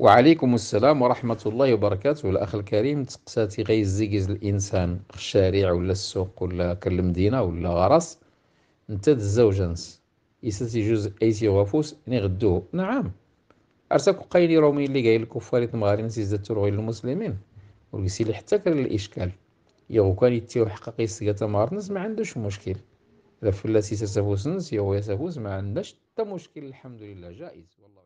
وعليكم السلام ورحمة الله وبركاته الأخ الكريم تقساتي غي الزيكز الإنسان في الشارع ولا السوق ولا كالمدينة ولا غرس نتا الزوجنس نس يساتي جوز أيسي غفوس ني نعم أرساكو قايلي رومي اللي قايل الكفار المغاربة نسي زاد تروغي للمسلمين ورقسيلي حتى كان الإشكال يغو كان يتيو حقق يسقى تمارنس ما عندوش مشكل إذا سيسا سافوسنس يغو يسافوس ما عندناش حتى مشكل الحمد لله جائز والله